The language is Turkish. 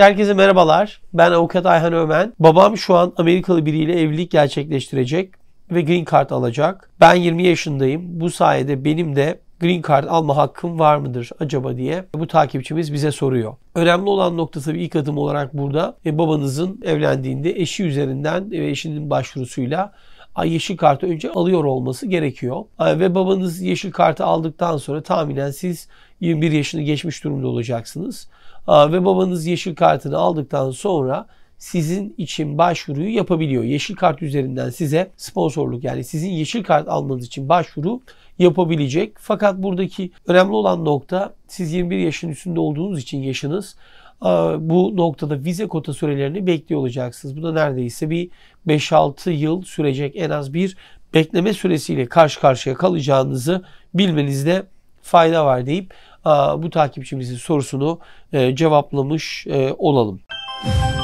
Herkese merhabalar. Ben avukat Ayhan Ömen. Babam şu an Amerikalı biriyle evlilik gerçekleştirecek ve green card alacak. Ben 20 yaşındayım. Bu sayede benim de green card alma hakkım var mıdır acaba diye bu takipçimiz bize soruyor. Önemli olan nokta tabii ilk adım olarak burada e, babanızın evlendiğinde eşi üzerinden ve eşinin başvurusuyla yeşil kartı önce alıyor olması gerekiyor. Ve babanız yeşil kartı aldıktan sonra tahminen siz 21 yaşını geçmiş durumda olacaksınız. Ve babanız yeşil kartını aldıktan sonra sizin için başvuruyu yapabiliyor. Yeşil kart üzerinden size sponsorluk yani sizin yeşil kart almanız için başvuru yapabilecek. Fakat buradaki önemli olan nokta siz 21 yaşın üstünde olduğunuz için yaşınız e, bu noktada vize kota sürelerini bekliyor olacaksınız. Bu da neredeyse bir 5-6 yıl sürecek en az bir bekleme süresiyle karşı karşıya kalacağınızı bilmenizde fayda var deyip e, bu takipçimizin sorusunu e, cevaplamış olalım. Müzik